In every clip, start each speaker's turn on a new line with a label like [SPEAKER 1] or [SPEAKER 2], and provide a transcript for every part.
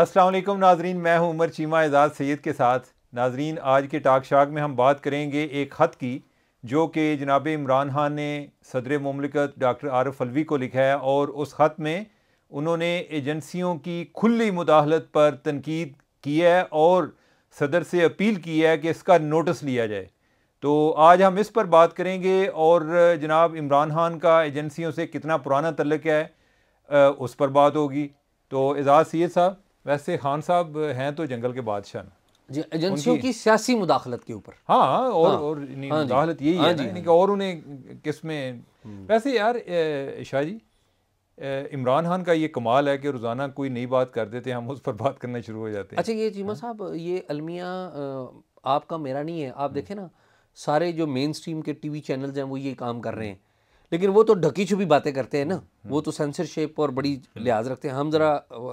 [SPEAKER 1] असलम नाजरीन मैं हूं उमर चीमा एजाज सैद के साथ नाजरीन आज के टाक शाक में हम बात करेंगे एक ख़त की जो कि जनाब इमरान खान ने सदर ममलिकत डॉक्टर आरफ अलवी को लिखा है और उस ख़त में उन्होंने एजेंसियों की खुली मुदाहलत पर तनकीद की है और सदर से अपील की है कि इसका नोटिस लिया जाए तो आज हम इस पर बात करेंगे और जनाब इमरान खान का एजेंसीयों से कितना पुराना तल्लक है उस पर बात होगी तो एजाज सैद साहब वैसे खान साहब हैं तो जंगल के बादशाह
[SPEAKER 2] जी एजेंसियों की सियासी मुदाखलत के ऊपर हाँ, हाँ और हाँ, और हाँ मुदाखलत यही है हाँ यानी
[SPEAKER 1] कि और उन्हें किस में हम्म। वैसे यार शाह जी इमरान खान का ये कमाल है कि रोज़ाना कोई नई बात कर देते हैं हम उस पर बात करना शुरू हो जाते हैं अच्छा
[SPEAKER 2] ये चीमा साहब ये अलमिया आपका मेरा नहीं है आप हम्म। देखें ना सारे जो मेन स्ट्रीम के टीवी चैनल्स हैं वो ये काम कर रहे हैं लेकिन वो तो ढकी छुपी बातें करते हैं ना हम्म, हम्म। वो तो सेंसरशिप और बड़ी लिहाज रखते हैं हम जरा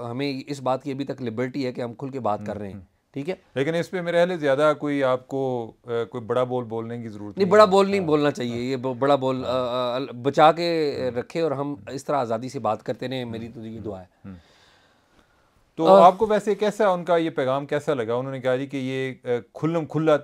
[SPEAKER 2] हमें इस बात की अभी तक लिबर्टी है कि हम खुल के बात हम्म, कर रहे हैं ठीक है लेकिन
[SPEAKER 1] इस पे मेरे हाल ज़्यादा कोई आपको कोई बड़ा बोल बोलने की ज़रूरत नहीं बड़ा
[SPEAKER 2] बोल नहीं हाँ। बोलना चाहिए हाँ। ये बड़ा बोल हाँ। बचा के रखे और हम इस तरह आज़ादी से बात करते रहे मेरी तो ये दुआ है तो आ, आपको वैसे कैसा उनका ये पैगाम कैसा लगा
[SPEAKER 1] उन्होंने कहा जी कि ये खुल्लम खुला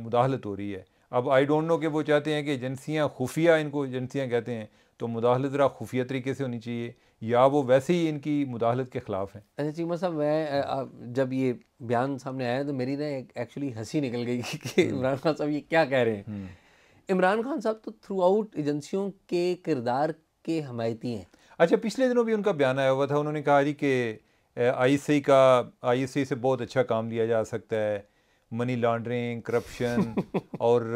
[SPEAKER 1] मुदाहलत हो रही है अब आई डोंट नो कि वो चाहते हैं कि एजेंसियाँ खुफिया इनको एजेंसियाँ कहते हैं तो मुदाहलत ज़रा खुफिया तरीके से होनी चाहिए या वो
[SPEAKER 2] वैसे ही इनकी मुदाहलत के ख़िलाफ़ हैं अच्छा चीमा साहब मैं जब ये बयान सामने आया तो मेरी ना एक्चुअली हंसी निकल गई कि हम्म। इमरान खान साहब ये क्या कह रहे हैं हम्म। इमरान खान साहब तो थ्रू आउट एजेंसियों के किरदार के हमायती हैं अच्छा पिछले दिनों भी उनका
[SPEAKER 1] बयान आया हुआ था उन्होंने कहा जी कि आई का आई से बहुत अच्छा काम लिया जा सकता है मनी लॉन्ड्रिंग करप्शन और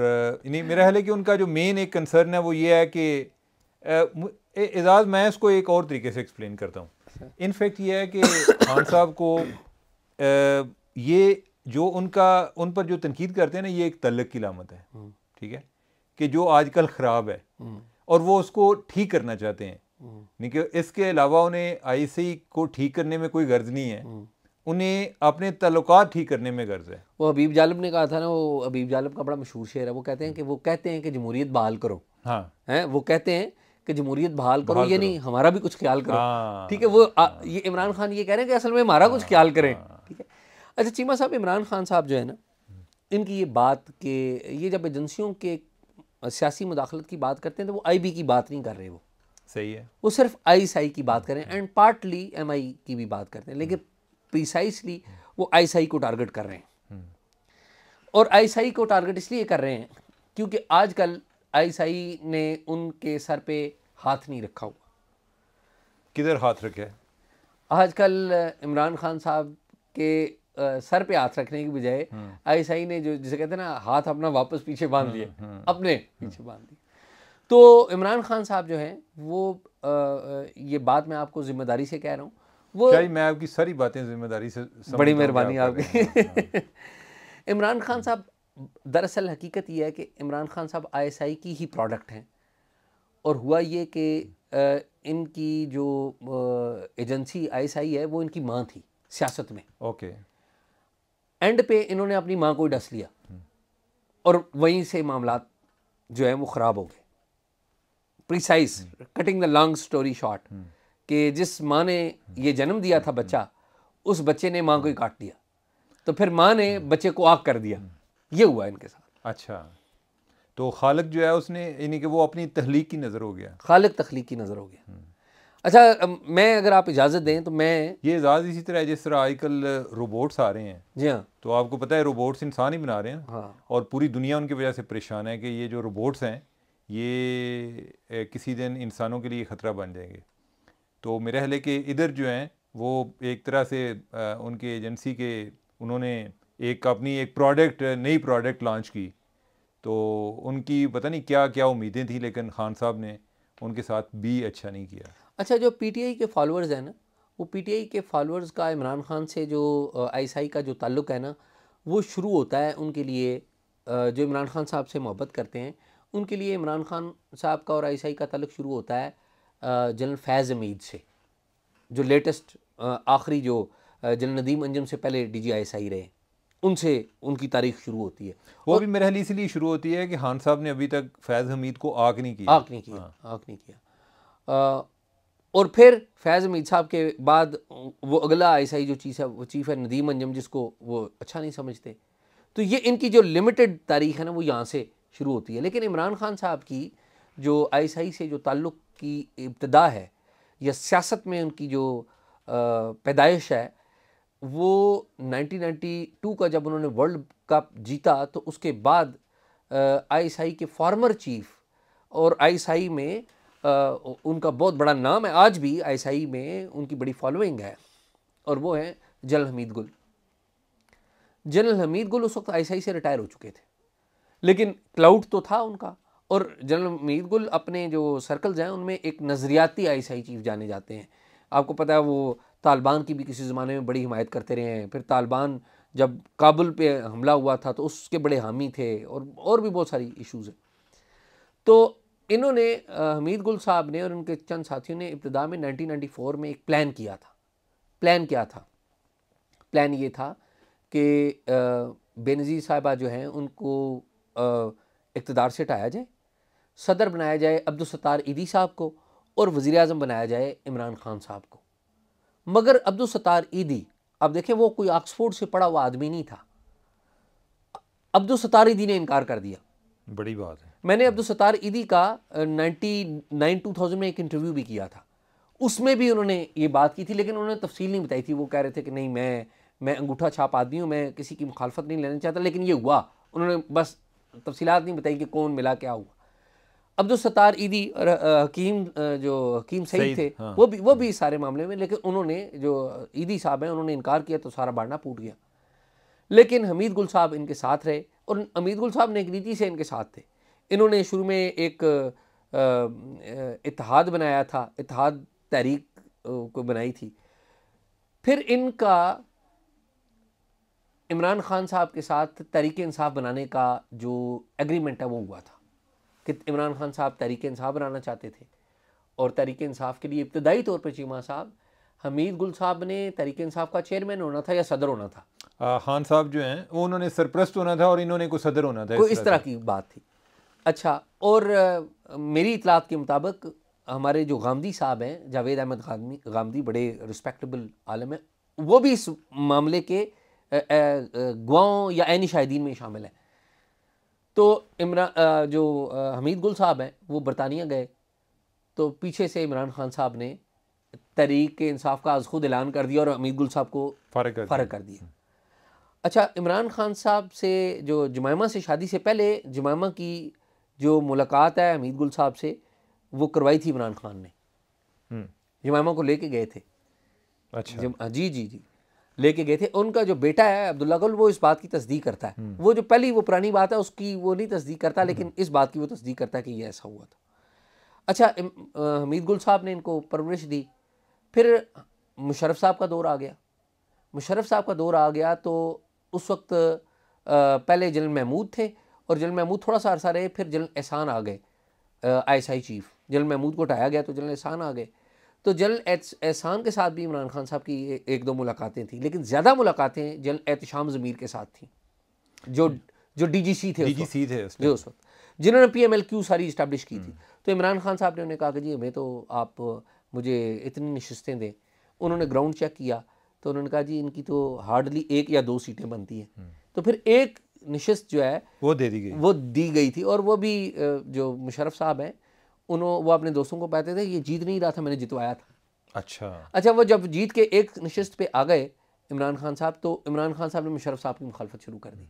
[SPEAKER 1] यानी uh, मेरा ख्याल है कि उनका जो मेन एक कंसर्न है वो ये है कि uh, एजाज़ मैं इसको एक और तरीके से एक्सप्लेन करता हूँ इनफेक्ट अच्छा। ये है कि खान साहब को आ, uh, ये जो उनका उन पर जो तनकीद करते हैं ना ये एक तलक की लामत है हम्म। ठीक है कि जो आजकल ख़राब है हम्म। और वो उसको ठीक करना चाहते हैं हम्म। नहीं कि इसके अलावा उन्हें
[SPEAKER 2] आई को ठीक करने में कोई गर्ज नहीं है उन्हें अपने तल्लुक ठीक करने में गर्ज है वो हबीब जालब ने कहा था ना वो हबीब जालब का बड़ा मशहूर शेर है वो कहते हैं कि वो कहते हैं कि जमहूरीत बहाल करो हाँ है वो कहते हैं कि जमहूरीत बहाल करो ये नहीं हमारा भी कुछ ख्याल करो हाँ। ठीक है वो ये इमरान खान ये कह रहे हैं कि असल में हमारा कुछ ख्याल हाँ। करें ठीक है अच्छा चीमा साहब इमरान खान साहब जो है ना इनकी ये बात के ये जब एजेंसियों के सियासी मुदाखलत की बात करते हैं तो वो आई बी की बात नहीं कर रहे वो सही है वो सिर्फ आई एस आई की बात करें एंड पार्टली एम आई की भी बात करते हैं लेकिन प्रिसाइसली वो आईएसआई को टारगेट कर रहे हैं और आईएसआई को टारगेट इसलिए कर रहे हैं क्योंकि आजकल आईएसआई ने उनके सर पे हाथ नहीं रखा हुआ किधर हाथ रखे आजकल इमरान खान साहब के सर पे हाथ रखने की बजाय हम्म। आईएसआई ने जो जिसे कहते हैं ना हाथ अपना वापस पीछे बांध लिए हम्म, हम्म। अपने पीछे बांध लिए तो इमरान खान साहब जो हैं वो आ, ये बात मैं आपको ज़िम्मेदारी से कह रहा हूँ वो
[SPEAKER 1] मैं आपकी सारी बातें जिम्मेदारी से बड़ी मेहरबानी आपकी हाँ।
[SPEAKER 2] इमरान खान साहब दरअसल हकीकत यह है कि इमरान खान साहब आईएसआई की ही प्रोडक्ट हैं और हुआ ये कि इनकी जो एजेंसी आईएसआई है वो इनकी माँ थी सियासत में ओके एंड पे इन्होंने अपनी माँ को डस लिया हम्म। और वहीं से मामला जो है वो ख़राब हो गए precise cutting the long story short कि जिस माँ ने ये जन्म दिया था बच्चा उस बच्चे ने माँ को ही काट दिया तो फिर माँ ने बच्चे को आग कर दिया ये हुआ इनके साथ अच्छा तो खालक जो है उसने
[SPEAKER 1] यानी कि वो अपनी तख्लीक की नज़र हो गया खालक तख्लीक की नज़र हो गया अच्छा मैं अगर
[SPEAKER 2] आप इजाज़त दें तो मैं
[SPEAKER 1] ये इजाज़ इसी तरह है जिस तरह आजकल रोबोट्स आ रहे हैं जी हाँ तो आपको पता है रोबोट्स इंसान ही बना रहे हैं हाँ और पूरी दुनिया उनकी वजह से परेशान है कि ये जो रोबोट्स हैं ये किसी दिन इंसानों के लिए ख़तरा बन जाएंगे तो मेरे ख्याल के इधर जो हैं वो एक तरह से उनके एजेंसी के उन्होंने एक अपनी एक प्रोडक्ट नई प्रोडक्ट लॉन्च की तो उनकी पता नहीं क्या क्या उम्मीदें थी लेकिन खान साहब ने उनके साथ भी अच्छा नहीं किया
[SPEAKER 2] अच्छा जो पीटीआई के फॉलोअर्स हैं ना वो पीटीआई के फॉलोअर्स का इमरान खान से जो आईएसआई का जो ताल्लुक है ना वो शुरू होता है उनके लिए जो इमरान खान साहब से मोहब्बत करते हैं उनके लिए इमरान खान साहब का और आई का ताल्लुक शुरू होता है जनरल फैज़ अमीद से जो लेटेस्ट आखिरी जो जनरल नदीम अंजम से पहले डी जी आई एस आई रहे उनसे उनकी तारीख शुरू होती है वो भी मेरे हाल इसलिए शुरू होती है कि खान साहब ने अभी तक फैज़ हमीद को आग नहीं किया आग नहीं किया हाँ। आग नहीं किया आ, और फिर फैज़ हमीद साहब के बाद वो अगला एस आई जो चीफ है वो चीफ है नदीम अंजम जिसको वो अच्छा नहीं समझते तो ये इनकी जो लिमिटेड तारीख है ना वो यहाँ से शुरू होती है लेकिन इमरान खान साहब की जो आई एस आई से जो ताल्लुक़ की इब्तदा है या सियासत में उनकी जो पैदाइश है वो 1992 का जब उन्होंने वर्ल्ड कप जीता तो उसके बाद आई एस आई के फॉर्मर चीफ और आई एस आई में आ, उनका बहुत बड़ा नाम है आज भी आई एस आई में उनकी बड़ी फॉलोइंग है और वो हैं जनरल हमीद गुल जनरल हमीद गुल उस वक्त आई आई से रिटायर हो चुके थे लेकिन क्लाउड तो था उनका और जनरल मीर गुल अपने जो सर्कल्स हैं उनमें एक नज़रियाती आई चीफ जाने जाते हैं आपको पता है वो तालिबान की भी किसी ज़माने में बड़ी हिमायत करते रहे हैं फिर तालिबान जब काबुल पे हमला हुआ था तो उसके बड़े हामी थे और और भी बहुत सारी इश्यूज़ हैं तो इन्होंने हमीद गुल साहब ने और उनके चंद साथियों ने इब्तदा में 1994 में एक प्लान किया था प्लान क्या था प्लान ये था कि बेनज़ीर साहिबा जो हैं उनको इकतदार से हटाया जाए सदर बनाया जाए अब्दुलसतार ईदी साहब को और वज़ी अजम बनाया जाए इमरान खान साहब को मगर अब्दुलसतार ईदी अब देखें वो कोई ऑक्सफोर्ड से पढ़ा हुआ आदमी नहीं था अब्दुलसतार ईदी ने इनकार कर दिया बड़ी बात है मैंने अब्दुलसतार ईदी का नाइन्टी नाइन टू थाउजेंड में एक इंटरव्यू भी किया था उसमें भी उन्होंने ये बात की थी लेकिन उन्होंने तफसील नहीं बताई थी वो कह रहे थे कि नहीं मैं मैं अंगूठा छाप आदमी हूँ मैं किसी की मुखालफत नहीं लेना चाहता लेकिन ये हुआ उन्होंने बस तफसीत नहीं बताई कि कौन मिला क्या हुआ अब्दुलस्तार ईदी और हकीम जो हकीम सही थे हाँ, वो भी वो भी सारे मामले में लेकिन उन्होंने जो ईदी साहब हैं उन्होंने इनकार किया तो सारा बाड़ना फूट गया लेकिन हमीद गुल साहब इनके साथ रहे और हमीद गुल साहब नेक नीति से इनके साथ थे इन्होंने शुरू में एक इतिहाद बनाया था इतिहाद तहरीक को बनाई थी फिर इनका इमरान खान साहब के साथ तहरीक इंसाफ बनाने का जो एग्रीमेंट है वो हुआ था कि इमरान खान साहब तहरीक इंसाफ बनाना चाहते थे और तहरीक इंसाफ के लिए इब्तदाई तौर पर चीमा साहब हमीद गुल साहब ने तहरीक इंसाफ का चेयरमैन होना था या सदर होना था
[SPEAKER 1] आ, खान साहब जो हैं उन्होंने सरप्रस्त होना था और इन्होंने को सदर होना था इस, तरह
[SPEAKER 2] की बात थी अच्छा और मेरी इतलात के मुताबिक हमारे जो गांधी साहब हैं जावेद अहमद गांधी गांधी बड़े रिस्पेक्टेबल आलम हैं वो भी इस मामले के गुआओं या ऐनी शाहिदीन में शामिल हैं तो इमरान जो हमीद गुल साहब हैं वो बरतानिया गए तो पीछे से इमरान खान साहब ने तरीक के इंसाफ का आज खुद ऐलान कर दिया और हमीद गुल साहब को फ़र्क कर, कर, कर दिया अच्छा इमरान खान साहब से जो जमामा से शादी से पहले जमामा की जो मुलाकात है हमीद गुल साहब से वो करवाई थी इमरान खान ने हम्म। जमामा को लेके गए थे अच्छा जी जी जी लेके गए थे उनका जो बेटा है अब्दुल्ला गुल वो इस बात की तस्दीक करता है हम्म। वो जो पहली वो पुरानी बात है उसकी वो नहीं तस्दीक करता लेकिन हम्म। इस बात की वो तस्दीक करता है कि ये ऐसा हुआ था अच्छा हमीद गुल साहब ने इनको परवरिश दी फिर मुशरफ साहब का दौर आ गया मुशरफ साहब का दौर आ गया तो उस वक्त पहले जल महमूद थे और जल महमूद थोड़ा सा अरसा रहे फिर जल एहसान आ गए I S I chief general Mahmood को हटाया गया तो जनरल एहसान आ गए तो जल एहसान के साथ भी इमरान खान साहब की एक दो मुलाकातें थी लेकिन ज़्यादा मुलाकातें जनरल एहतशाम ज़मीर के साथ थी जो जो डीजीसी थे डीजीसी थे जो उस वक्त जिन्होंने पी एम एल क्यू सारी इस्टेब्लिश की थी हम्म। तो इमरान खान साहब ने उन्हें कहा कि जी हमें तो आप मुझे इतनी नशस्तें दें उन्होंने ग्राउंड चेक किया तो उन्होंने कहा जी इनकी तो हार्डली एक या दो सीटें बनती हैं हम्म। तो फिर एक नशस्त जो है वो दे दी गई वो दी गई थी और वो भी जो मुशरफ साहब हैं उन्होंने वो अपने दोस्तों को बताते थे ये जीत नहीं रहा था मैंने जितवाया था अच्छा अच्छा वो जब जीत के एक नशस्त पे आ गए इमरान खान साहब तो इमरान खान साहब ने मुशरफ साहब की मुखालफत शुरू कर दी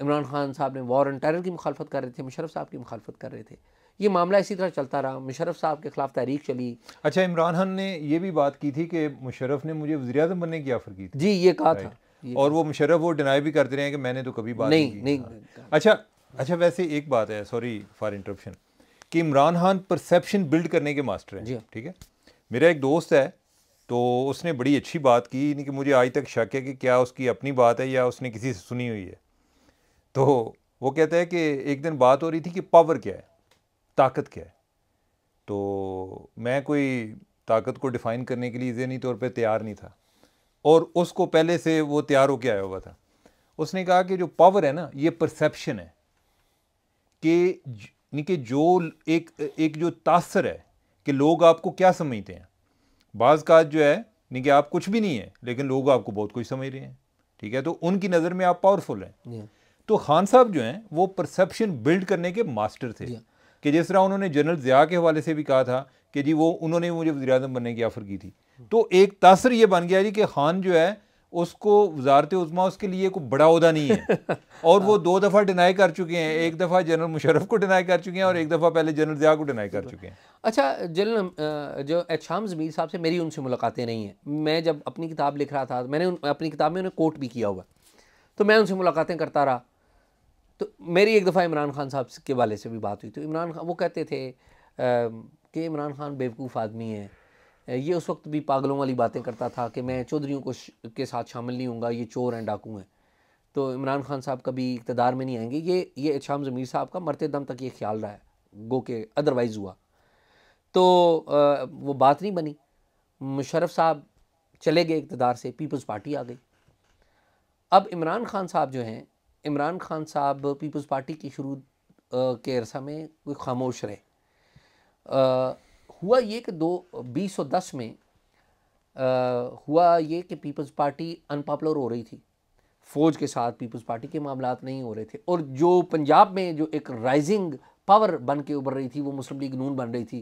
[SPEAKER 2] इमरान खान साहब ने वॉर एंड टेरर की मुखालफत कर रहे थे मुशरफ साहब की मुखालफत कर रहे थे ये मामला इसी तरह चलता रहा मुशरफ साहब के खिलाफ तहरीक चली
[SPEAKER 1] अच्छा इमरान खान ने यह भी बात की थी कि मुशरफ ने मुझे वजी अजम बनने की ऑफर की थी जी ये कहा था और वो मुशरफ वो डिनाई भी करते रहे हैं कि मैंने तो कभी बात नहीं, नहीं हाँ। अच्छा अच्छा वैसे एक बात है सॉरी फॉर इंटरप्शन कि इमरान खान परसेप्शन बिल्ड करने के मास्टर हैं हाँ। ठीक है मेरा एक दोस्त है तो उसने बड़ी अच्छी बात की नहीं कि मुझे आज तक शक है कि क्या उसकी अपनी बात है या उसने किसी से सुनी हुई है तो वो कहता है कि एक दिन बात हो रही थी कि पावर क्या है ताकत क्या है तो मैं कोई ताकत को डिफ़ाइन करने के लिए ज़हनी तौर पे तैयार नहीं था और उसको पहले से वो तैयार होकर आया हुआ था उसने कहा कि जो पावर है ना ये परसेप्शन है कि यानी कि जो एक एक जो तासर है कि लोग आपको क्या समझते हैं बाज़ का जो है यानी कि आप कुछ भी नहीं है लेकिन लोग आपको बहुत कुछ समझ रहे हैं ठीक है तो उनकी नज़र में आप पावरफुल हैं तो खान साहब जो हैं वो परसेप्शन बिल्ड करने के मास्टर थे कि जिस तरह उन्होंने जनरल ज़िया के हवाले से भी कहा था कि जी वो उन्होंने मुझे वजी बनने की ऑफर की थी तो एक तासर ये बन गया जी कि खान जो है उसको वजारत उजमा उसके लिए कोई बड़ा अहदा नहीं है और वो हाँ। दो दफ़ा डिनाई कर चुके हैं एक दफ़ा जनरल मुशरफ को डिनाई कर चुके हैं और एक दफ़ा पहले जनरल ज़िया को डिनाई कर चुके हैं
[SPEAKER 2] अच्छा जनरल जो एच शाम जमीर साहब से मेरी उनसे मुलाकातें नहीं हैं मैं जब अपनी किताब लिख रहा था मैंने उन, अपनी किताब में उन्हें कोट भी किया हुआ तो मैं उनसे मुलाकातें करता रहा तो मेरी एक दफ़ा इमरान खान साहब के वाले से भी बात हुई तो इमरान खान वो कहते थे कि इमरान खान बेवकूफ़ आदमी है ये उस वक्त भी पागलों वाली बातें करता था कि मैं चौधरीों को के साथ शामिल नहीं हूँ ये चोर हैं डाकू हैं तो इमरान खान साहब कभी इकतदार में नहीं आएंगे ये ये शाम ज़मीर साहब का मरते दम तक ये ख्याल रहा है गो के अदरवाइज़ हुआ तो आ, वो बात नहीं बनी मुशरफ साहब चले गए इकतदार से पीपल्स पार्टी आ गई अब इमरान खान साहब जो हैं इमरान खान साहब पीपल्स पार्टी की शुरू के अरसा में कोई खामोश रहे आ, हुआ ये कि दो बीस दस में आ, हुआ ये कि पीपल्स पार्टी अनपॉपुलर हो रही थी फ़ौज के साथ पीपल्स पार्टी के मामला नहीं हो रहे थे और जो पंजाब में जो एक राइजिंग पावर बन के उभर रही थी वो मुस्लिम लीग नून बन रही थी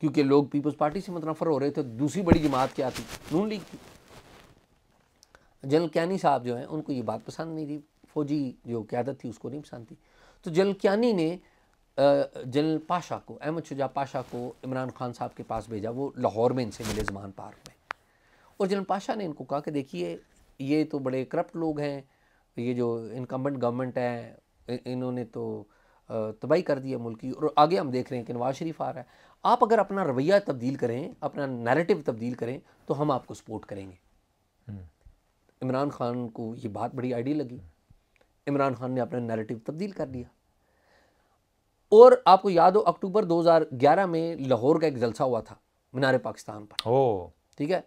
[SPEAKER 2] क्योंकि लोग पीपल्स पार्टी से मुतनफ़र मतलब हो रहे थे दूसरी बड़ी जमात क्या थी नून लीग की जनरल क्यानी साहब जो हैं उनको ये बात पसंद नहीं थी फौजी जो क्यादत थी उसको नहीं पसंद थी तो जनरल क्यानी ने जनरल पाशा को अहमद शुजा पाशा को इमरान खान साहब के पास भेजा वो लाहौर में इनसे मिले जमान पार्क में और जनरल पाशा ने इनको कहा कि देखिए ये तो बड़े करप्ट लोग हैं ये जो इनकम्बेंट गवर्नमेंट है इन्होंने तो तबाही कर दी है मुल्क की और आगे हम देख रहे हैं कि नवाज शरीफ आ रहा है आप अगर अपना रवैया तब्दील करें अपना नैरेटिव तब्दील करें तो हम आपको सपोर्ट करेंगे हम्म। इमरान खान को ये बात बड़ी आइडिया लगी इमरान खान ने अपना नैरेटिव तब्दील कर दिया और आपको याद हो अक्टूबर 2011 में लाहौर का एक जलसा हुआ था मीनार पाकिस्तान पर ओ ठीक है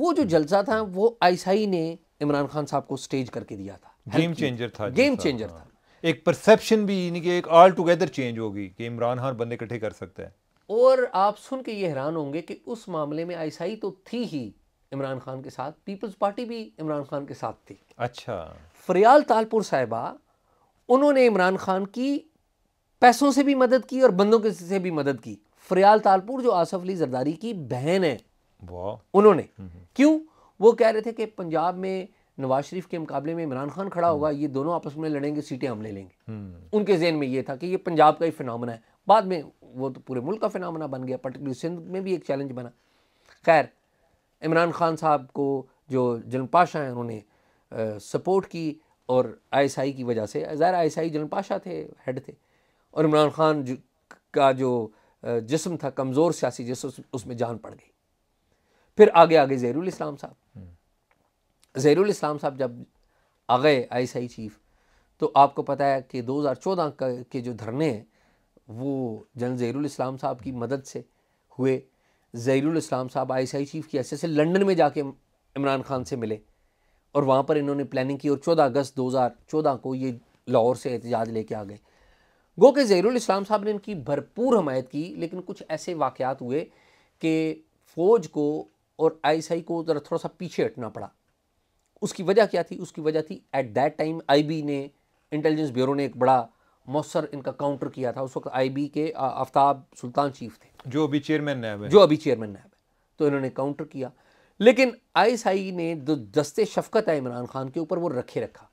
[SPEAKER 2] वो जो जलसा था वो आईसाई ने इमरान खान साहब को स्टेज करके दिया था
[SPEAKER 1] गेम चेंजर था गेम चेंजर हाँ। था एक परसेप्शन भी यानी कि एक ऑल टुगेदर चेंज होगी कि इमरान खान बंदे इकट्ठे कर सकते हैं
[SPEAKER 2] और आप सुन के ये हैरान होंगे कि उस मामले में आईसाई तो थी ही इमरान खान के साथ पीपल्स पार्टी भी इमरान खान के साथ थी अच्छा फरियाल तालपुर साहिबा उन्होंने इमरान खान की पैसों से भी मदद की और बंदों के से भी मदद की फरियाल तालपुर जो आसफ अली जरदारी की बहन है उन्होंने हम्म, हम्म। क्यों वो कह रहे थे कि पंजाब में नवाज शरीफ के मुकाबले में इमरान खान खड़ा होगा हम्म। ये दोनों आपस में लड़ेंगे सीटें हम ले लेंगे उनके जहन में ये था कि ये पंजाब का ही फिनमना है बाद में वो तो पूरे मुल्क का फिनमना बन गया पर्टिकुलर सिंध में भी एक चैलेंज बना खैर इमरान खान साहब को जो जनरल हैं उन्होंने सपोर्ट की और आई की वजह से ज़ाहिर आई जनरल पाशा थे हेड थे और इमरान खान का जो जिसम था कमज़ोर सियासी जिसम उसमें जान पड़ गई फिर आगे आगे जहरुल इस्लाम साहब हम्म। जहरुल इस्लाम साहब जब आ गए आई चीफ तो आपको पता है कि 2014 के जो धरने हैं वो जन जहरुल इस्लाम साहब की मदद से हुए जहरुल इस्लाम साहब आई चीफ की ऐसे से लंदन में जाके इमरान खान से मिले और वहाँ पर इन्होंने प्लानिंग की और 14 अगस्त 2014 को ये लाहौर से एहतजाज लेके आ गए गो के जहरुल इस्लाम साहब ने इनकी भरपूर हमायत की लेकिन कुछ ऐसे वाक़ात हुए कि फ़ौज को और आईएसआई को ज़रा थोड़ा सा पीछे हटना पड़ा उसकी वजह क्या थी उसकी वजह थी एट दैट टाइम आईबी ने इंटेलिजेंस ब्यूरो ने एक बड़ा मौसर इनका काउंटर किया था उस वक्त आईबी के आफ्ताब सुल्तान चीफ थे जो अभी चेयरमैन नायब जो अभी चेयरमैन नायब है तो इन्होंने काउंटर किया लेकिन आईएसआई ने जो दस्ते शफकत है इमरान खान के ऊपर वो रखे रखा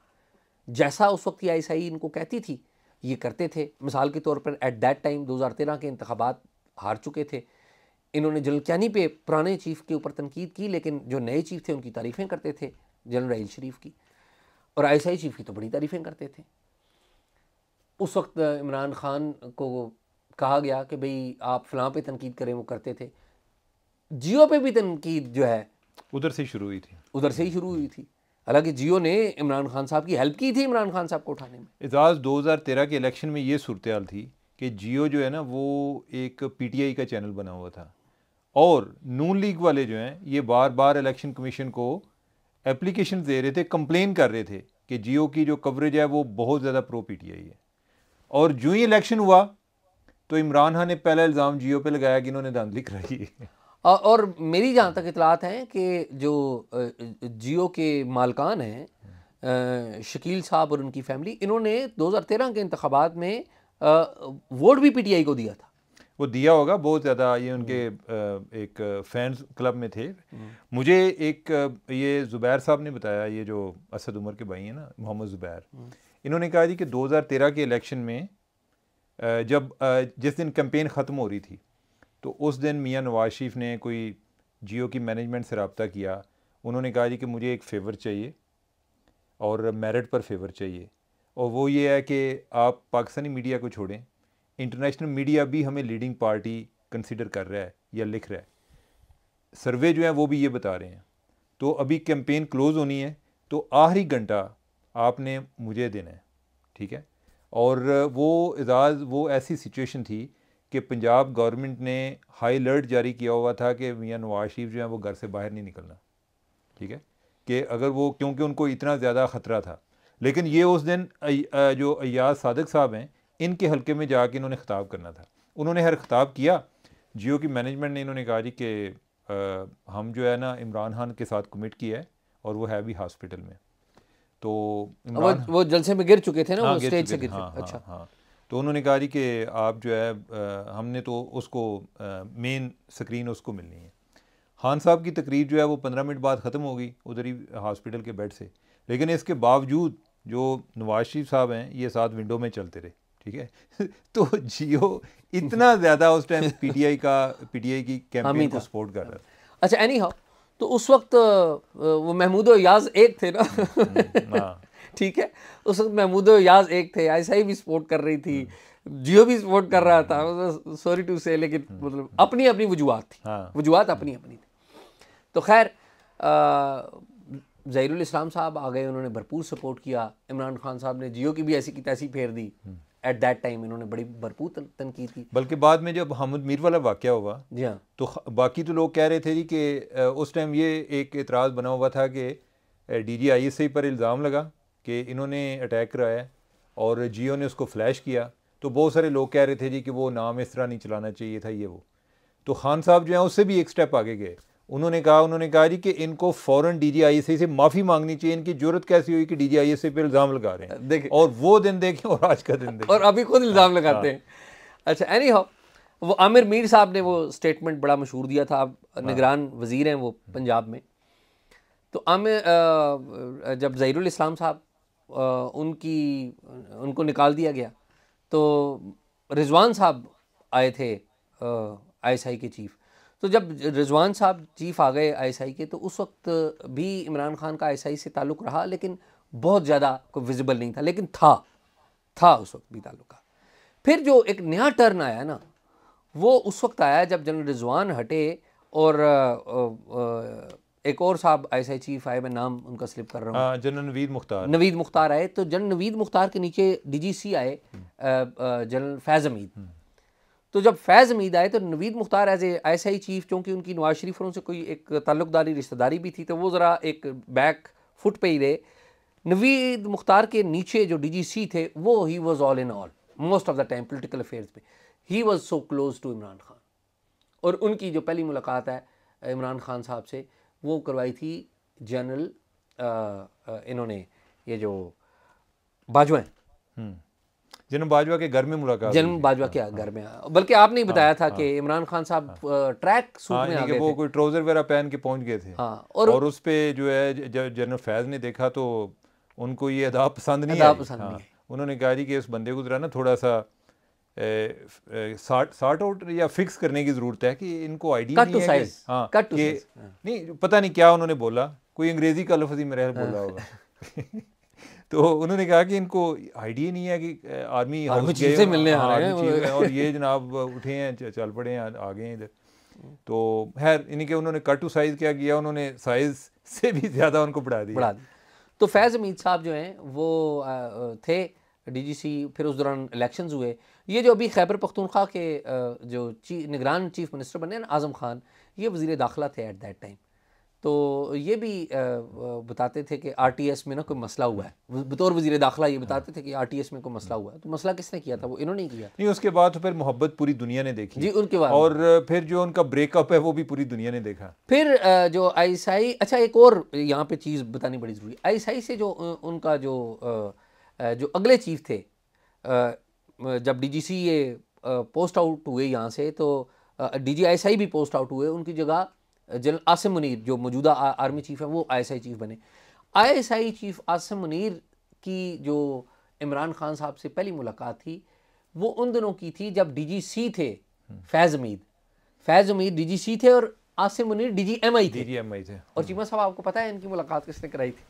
[SPEAKER 2] जैसा उस वक्त आई एस आई इनको कहती थी ये करते थे मिसाल के तौर पर एट दैट टाइम 2013 के इंतबात हार चुके थे इन्होंने जनरल क्यानी पे पुराने चीफ के ऊपर तनकीद की लेकिन जो नए चीफ थे उनकी तारीफ़ें करते थे जनरल राइल शरीफ की और आई चीफ की तो बड़ी तारीफ़ें करते थे उस वक्त इमरान खान को कहा गया कि भाई आप फ़लाँ पे तनकीद करें वो करते थे जियो पे भी तनकीद जो है उधर से ही शुरू हुई थी उधर से ही शुरू हुई थी हालांकि जियो ने इमरान खान साहब की हेल्प की थी इमरान खान साहब को उठाने में
[SPEAKER 1] एजाज़ 2013 के इलेक्शन में ये सूरत हाल थी कि जियो जो है ना वो एक पीटीआई का चैनल बना हुआ था और नून लीग वाले जो हैं ये बार बार इलेक्शन कमीशन को एप्लीकेशन दे रहे थे कंप्लेन कर रहे थे कि जियो की जो कवरेज है वो बहुत ज़्यादा प्रो आई है और जो ही इलेक्शन हुआ
[SPEAKER 2] तो इमरान खान ने पहला इल्ज़ाम जियो पर लगाया कि इन्होंने धांधली कराई है और मेरी जहाँ तक इतलात हैं कि जो जियो के मालकान हैं शकील साहब और उनकी फैमिली इन्होंने 2013 के इंतबात में वोट भी पीटीआई को दिया था
[SPEAKER 1] वो दिया होगा बहुत ज़्यादा ये उनके एक फैंस क्लब में थे हम्म। मुझे एक ये ज़ुबैर साहब ने बताया ये जो असद उमर के भाई हैं ना मोहम्मद ज़ुबैर हम्म। इन्होंने कहा जी कि 2013 के इलेक्शन में जब जिस दिन कैंपेन ख़त्म हो रही थी तो उस दिन मियाँ नवाज शरीफ ने कोई जियो की मैनेजमेंट से रबता किया उन्होंने कहा जी कि मुझे एक फ़ेवर चाहिए और मेरिट पर फेवर चाहिए और वो ये है कि आप पाकिस्तानी मीडिया को छोड़ें इंटरनेशनल मीडिया भी हमें लीडिंग पार्टी कंसिडर कर रहा है या लिख रहा है सर्वे जो है वो भी ये बता रहे हैं तो अभी कैंपेन क्लोज़ होनी है तो आखिरी घंटा आपने मुझे देना है ठीक है और वो एजाज़ वो ऐसी सिचुएशन थी कि पंजाब गवर्नमेंट ने हाई अलर्ट जारी किया हुआ था कि मियाँ नवाज शरीफ जो है वो घर से बाहर नहीं निकलना ठीक है कि अगर वो क्योंकि उनको इतना ज़्यादा ख़तरा था लेकिन ये उस दिन जो अयाज सादक साहब हैं इनके हल्के में जाके इन्होंने ख़िताब करना था उन्होंने हर ख़िताब किया जियो की मैनेजमेंट ने इन्होंने कहा जी कि हम जो है ना इमरान खान के साथ कमिट किया है और वो है अभी हॉस्पिटल में तो वो, वो जलसे में गिर चुके थे ना हाँ, वो स्टेज से गिर हाँ, हाँ, अच्छा हाँ, हाँ, तो उन्होंने कहा जी कि आप जो है आ, हमने तो उसको मेन स्क्रीन उसको मिलनी है खान साहब की तकरीर जो है वो पंद्रह मिनट बाद ख़त्म हो गई उधर ही हॉस्पिटल के बेड से लेकिन इसके बावजूद जो नवाज शरीफ साहब हैं ये साथ विंडो में चलते रहे ठीक है तो जियो इतना ज़्यादा उस टाइम पीटीआई का पीटीआई की कैंपेन को सपोर्ट कर रहा
[SPEAKER 2] था अच्छा एनी हाउ तो उस वक्त वो महमूद याज एक थे ना हम्म, हाँ। ठीक है उस वक्त महमूद याज एक थे आई भी सपोर्ट कर रही थी जियो भी सपोर्ट कर रहा था सॉरी टू से लेकिन हम्म। मतलब अपनी अपनी वजूहत थी हाँ। वजूहत अपनी अपनी थी तो खैर जहरुल इस्लाम साहब आ गए उन्होंने भरपूर सपोर्ट किया इमरान खान साहब ने जियो की भी ऐसी की तैसी फेर दी एट दैट टाइम इन्होंने बड़ी भरपूर तनकीद की
[SPEAKER 1] बल्कि बाद में जब हमद मीर वाला वाक़ हुआ जी हाँ तो बाकी तो लोग कह रहे थे जी कि उस टाइम ये एक एतराज़ बना हुआ था कि डी जी आई एस आई पर इल्ज़ाम लगा कि इन्होंने अटैक कराया और जियो ने उसको फ्लैश किया तो बहुत सारे लोग कह रहे थे जी कि वो नाम इस तरह नहीं चलाना चाहिए था ये वो तो खान साहब जो हैं उससे भी एक स्टेप आगे गए उन्होंने कहा उन्होंने कहा जी कि इनको फौरन डीजीआईएसआई से माफ़ी मांगनी चाहिए इनकी जरूरत कैसी हुई कि डी डीजीआईएसआई पे इल्ज़ाम लगा रहे हैं देखिए और वो दिन देखें और आज का दिन देखें
[SPEAKER 2] और अभी खुद इल्ज़ाम हाँ। लगाते हैं अच्छा एनी हाउ वो आमिर मीर साहब ने वो स्टेटमेंट बड़ा मशहूर दिया था अब हाँ। निगरान वजीर हैं वो पंजाब में तो आमिर जब जहीरुल इस्लाम साहब उनकी उनको निकाल दिया गया तो रिजवान साहब आए थे आईएसआई के चीफ तो जब रिजवान साहब चीफ आ गए आईएसआई के तो उस वक्त भी इमरान खान का आईएसआई से ताल्लुक़ रहा लेकिन बहुत ज़्यादा कोई विजिबल नहीं था लेकिन था था उस वक्त भी ताल्लुक़ फिर जो एक नया टर्न आया ना वो उस वक्त आया जब जनरल रिजवान हटे और आ, आ, आ, एक और साहब एस चीफ आए मैं नाम उनका स्लिप कर रहा हूँ हाँ, जनरल नवीद मुख्तार नवीद मुख्तार आए तो जनरल नवीद मुख्तार के नीचे डी जी सी आए जनरल फैज़ अमीद हम्म। तो जब फैज़ अमीद आए तो Naveed Mukhtar as A S I chief चूँकि उनकी नवाज शरीफ से कोई एक ताल्लुकदारी रिश्तेदारी भी थी तो वो ज़रा एक बैक फुट पे ही रहे नवीद मुख्तार के नीचे जो डी जी सी थे वो ही was all in all most of the time political affair पे ही was so close to Imran Khan और उनकी जो पहली मुलाकात है इमरान खान साहब से वो करवाई थी जनरल इन्होंने ये जो बाजवा जन्म बाजवा के घर में मुलाकात जन्म बाजवा के हाँ, हाँ। घर में हाँ।
[SPEAKER 1] बल्कि आपने ही बताया था कि
[SPEAKER 2] इमरान खान साहब ट्रैक सूट में आ गए वो
[SPEAKER 1] कोई ट्राउजर वगैरह पहन के पहुंच गए थे और, और उस पे जो है जब जनरल फैज ने देखा तो उनको ये अदा पसंद नहीं अदा पसंद नहीं उन्होंने कहा जी कि इस बंदे को जरा ना थोड़ा सा सार्ट आउट या फिक्स करने की ज़रूरत है कि इनको आइडिया नहीं है हाँ कट टू साइज नहीं पता नहीं क्या उन्होंने बोला कोई अंग्रेज़ी का लफ्ज़ ही मेरा बोला होगा तो उन्होंने कहा कि इनको आइडिया नहीं है कि आर्मी हाँ, से मिलने आ हाँ, रहे हैं और ये जनाब उठे हैं चल पड़े हैं आ गए हैं इधर तो खैर इन्हीं के उन्होंने कट टू साइज़ क्या किया उन्होंने साइज़ से भी ज़्यादा उनको बढ़ा बढ़ा दिया
[SPEAKER 2] तो फैज़ अमीद साहब जो हैं वो थे डीजीसी फिर उस दौरान इलेक्शंस हुए ये जो अभी खैबर पख्तूनख्वा के जो ची, निगरान चीफ मिनिस्टर बने ना आज़म खान ये वज़ी दाखिला थे एट दैट टाइम तो ये भी बताते थे कि आर टी एस में ना कोई मसला हुआ है बतौर वजीर दाखिला ये बताते थे कि आर टी एस में कोई मसला हुआ है तो मसला किसने किया था वो इन्होंने ही किया
[SPEAKER 1] नहीं उसके बाद फिर मोहब्बत पूरी दुनिया ने देखी जी उनके बाद और फिर जो उनका ब्रेकअप है वो भी पूरी दुनिया ने देखा
[SPEAKER 2] फिर जो आई आई अच्छा एक और यहाँ पर चीज़ बतानी बड़ी ज़रूरी आई आई से जो उनका जो जो अगले चीफ थे जब डीजीसी ये पोस्ट आउट हुए यहाँ से तो डी आई भी पोस्ट आउट हुए उनकी जगह जनरल आसिम मुनीर जो मौजूदा आर्मी चीफ है वो आईएसआई चीफ बने आईएसआई चीफ आसिम मुनीर की जो इमरान खान साहब से पहली मुलाकात थी वो उन दिनों की थी जब सी थे हम्म। फैज़ उमीद फैज़ उमीद सी थे और आसिम मुनीर आई थे डी एम आई थे और हम्म। चीमा साहब आपको पता है इनकी मुलाकात किसने कराई थी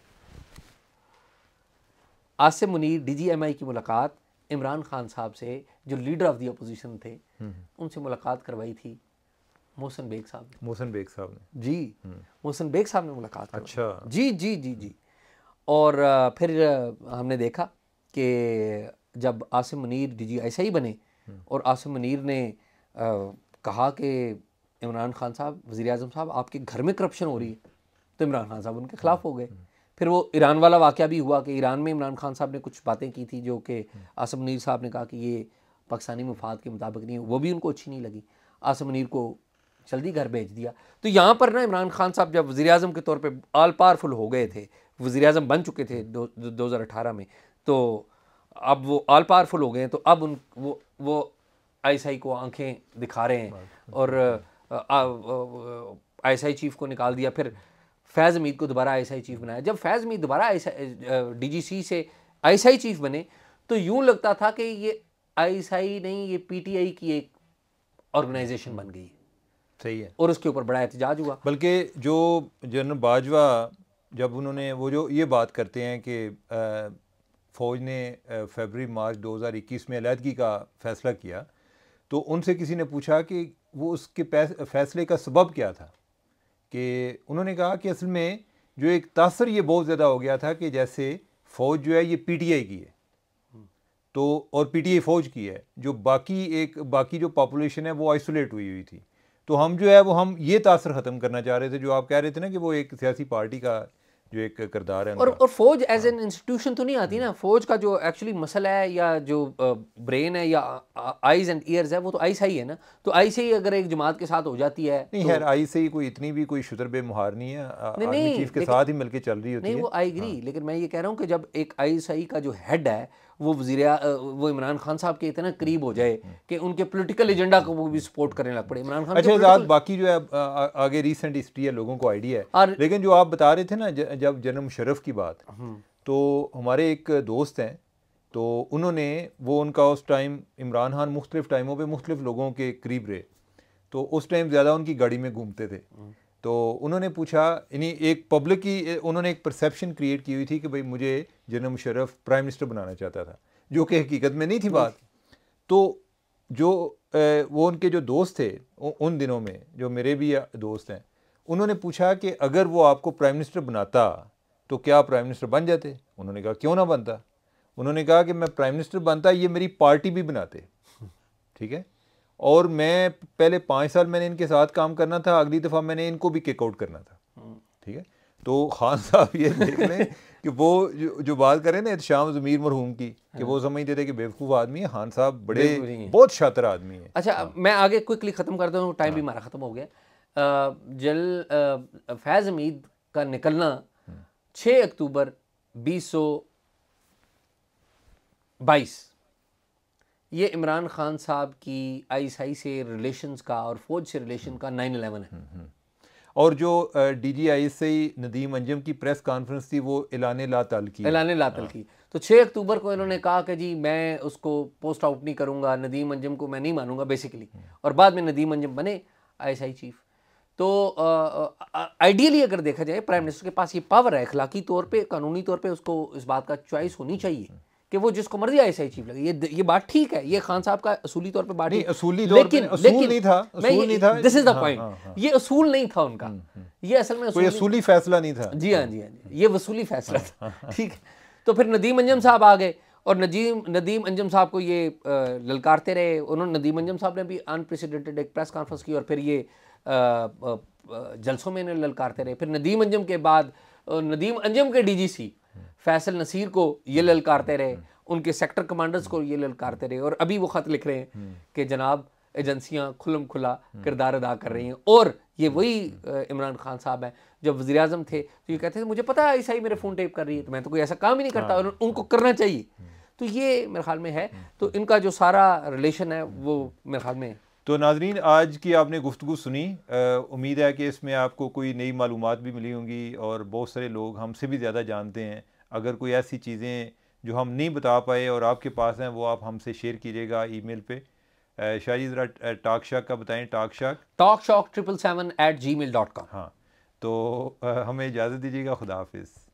[SPEAKER 2] आसिम मुनीर आई की मुलाकात इमरान खान साहब से जो लीडर ऑफ द अपोजिशन थे हम्म। उनसे मुलाकात करवाई थी मोहसन बेग साहब ने मोहसन बेग साहब ने जी हम्म। मोहसन बेग साहब ने मुलाकात अच्छा जी जी जी जी और फिर हमने देखा कि जब आसिम मुनीर डीजी ऐसा ही बने हम्म। और आसिम मुनीर ने कहा कि इमरान खान साहब वज़ी अजम साहब आपके घर में करप्शन हो रही है तो इमरान खान साहब उनके खिलाफ हो गए फिर वो ईरान वाला वाक़ भी हुआ कि ईरान में इमरान खान साहब ने कुछ बातें की थी जो कि हम्म। आसम मनीर साहब ने कहा कि ये पाकिस्तानी मफाद के मुताबिक नहीं वो भी उनको अच्छी नहीं लगी आसम मनीर को जल्दी घर भेज दिया तो यहाँ पर ना इमरान खान साहब जब वज़ी अजम के तौर पर आल पावरफुल हो गए थे वज़ी अजम बन चुके थे दो दो हज़ार अठारह में तो अब वो आल पावरफुल हो गए हैं तो अब उन वो वो आई को आंखें दिखा रहे हैं और आई चीफ को निकाल दिया फिर फैज़ हमीद को दोबारा आई चीफ बनाया जब फैज़ हमीद दोबारा आई से आई चीफ बने तो यूँ लगता था कि ये आई नहीं ये पी टी आई की एक ऑर्गेनाइजेशन बन गई सही है और उसके ऊपर बड़ा एहतजाज हुआ बल्कि जो
[SPEAKER 1] जनरल बाजवा जब उन्होंने वो जो ये बात करते हैं कि फ़ौज ने फरवरी मार्च 2021 में अलीहदगी का फ़ैसला किया तो उनसे किसी ने पूछा कि वो उसके फैसले का सबब क्या था कि उन्होंने कहा कि असल में जो एक तासर ये बहुत ज़्यादा हो गया था कि जैसे फ़ौज जो है ये पीटीआई की है तो और पीटीआई फ़ौज की है जो बाकी एक बाकी जो पॉपुलेशन है वो आइसोलेट हुई हुई थी तो हम जो है वो हम ये तासर ख़त्म करना चाह रहे थे जो आप कह रहे थे ना कि वो एक सियासी पार्टी का जो एक किरदार है और
[SPEAKER 2] और फौज एज एन इंस्टीट्यूशन तो नहीं आती ना फौज का जो एक्चुअली मसल है या जो ब्रेन है या आईज एंड ईयर्स है वो तो आई से ही है ना तो आई से ही अगर एक जमात के साथ हो जाती है नहीं तो,
[SPEAKER 1] आई से ही कोई इतनी भी कोई शुतरबे मुहार
[SPEAKER 2] नहीं है नहीं, नहीं, चीफ के साथ ही मिलकर चल रही होती नहीं, है नहीं वो आई एग्री लेकिन मैं ये कह रहा हूँ कि जब एक आई सही का जो हेड है वो वजी वो इमरान खान साहब के इतना करीब हो जाए कि उनके पोलिटिकल एजेंडा को वो भी सपोर्ट करने लग पड़े इमरान खान अच्छा आजाद
[SPEAKER 1] बाकी जो है आ, आगे रिसेंट हिस्ट्री है लोगों को आइडिया है और, लेकिन जो आप बता रहे थे ना जब जन्म मुशरफ की बात हम्म। तो हमारे एक दोस्त हैं तो उन्होंने वो उनका उस टाइम इमरान खान मुख्तलिफ टाइमों पर मुख्तलिफ लोगों के करीब रहे तो उस टाइम ज़्यादा उनकी गाड़ी में घूमते थे हम्म। तो उन्होंने पूछा यानी एक पब्लिक की उन्होंने एक परसेप्शन क्रिएट की हुई थी कि भाई मुझे जनरल मुशरफ़ प्राइम मिनिस्टर बनाना चाहता था जो कि हकीकत में नहीं थी बात तो जो वो उनके जो दोस्त थे उन दिनों में जो मेरे भी दोस्त हैं उन्होंने पूछा कि अगर वो आपको प्राइम मिनिस्टर बनाता तो क्या प्राइम मिनिस्टर बन जाते उन्होंने कहा क्यों ना बनता उन्होंने कहा कि मैं प्राइम मिनिस्टर बनता ये मेरी पार्टी भी बनाते ठीक है और मैं पहले पाँच साल मैंने इनके साथ काम करना था अगली दफ़ा मैंने इनको भी किक आउट करना था हम्म। ठीक है तो खान साहब ये देख लें कि वो जो, जो बात करें ना शाम जमीर मरहूम की कि वो हाँ। समझते थे कि बेवकूफ़ आदमी है खान साहब बड़े बहुत शातर आदमी है
[SPEAKER 2] अच्छा हाँ। मैं आगे क्विकली ख़त्म करता हूँ टाइम भी हाँ। हमारा ख़त्म हो गया जल फैज़ हमीद का निकलना हम्म। छः अक्टूबर बीस सौ बाईस ये इमरान खान साहब की आईएसआई से रिलेशंस का और फौज से रिलेशन का नाइन अलेवन है हम्म, हम्म, हम्म। और जो D G I I Nadeem Anjum
[SPEAKER 1] की प्रेस कॉन्फ्रेंस थी वो एलान लातल की एलान लातल हाँ। की
[SPEAKER 2] तो 6 अक्टूबर को इन्होंने कहा कि जी मैं उसको पोस्ट आउट नहीं करूँगा नदीम अंजम को मैं नहीं मानूंगा बेसिकली और बाद में नदीम अंजम बने आईएसआई चीफ तो आइडियली अगर देखा जाए प्राइम मिनिस्टर के पास ये पावर है अखलाकी तौर पे कानूनी तौर पे उसको इस बात का चॉइस होनी चाहिए कि वो जिसको मर्जी आई आईएसआई चीफ लगे ये ये बात ठीक है ये खान साहब का असूली तौर पर बात नहीं असूली लेकिन असूल लेकिन नहीं था असूल नहीं था दिस इज द पॉइंट ये असूल नहीं था उनका हम्म, हम्म। ये असल में कोई असूली फैसला नहीं था जी हाँ जी हाँ जी ये वसूली फैसला था हाँ, हाँ, हाँ। ठीक है तो फिर नदीम अंजम साहब आ गए और नदीम नदीम अंजम साहब को ये ललकारते रहे उन्होंने नदीम अंजम साहब ने भी अनप्रेसिडेंटेड एक प्रेस कॉन्फ्रेंस की और फिर ये जलसों में इन्हें ललकारते रहे फिर नदीम अंजम के बाद नदीम अंजम के डीजीसी फैसल नसीर को ये हम्म, ललकारते हम्म, रहे हम्म। उनके सेक्टर कमांडर्स को ये ललकारते रहे और अभी वो ख़त लिख रहे हैं कि जनाब एजेंसियां खुलम खुला किरदार अदा कर रही हैं और ये वही इमरान खान साहब हैं जब वजी अजम थे तो ये कहते थे मुझे पता है ईसाई मेरे फ़ोन टेप कर रही है तो मैं तो कोई ऐसा काम ही नहीं करता हाँ। और उनको करना चाहिए तो ये मेरे ख्याल में है तो इनका जो सारा रिलेशन है वो मेरे ख्याल में
[SPEAKER 1] तो नाजरीन आज की आपने गुफ्तु सुनी उम्मीद है कि इसमें आपको कोई नई मालूम भी मिली होंगी और बहुत सारे लोग हमसे भी ज़्यादा जानते हैं अगर कोई ऐसी चीज़ें जो हम नहीं बता पाए और आपके पास हैं वो आप हमसे शेयर कीजिएगा ई मेल शाहजी ज़रा टाक शाक का बताएं talk shock talk shock triple seven eight Gmail dot com हाँ तो हमें इजाज़त दीजिएगा खुदा हाफिज़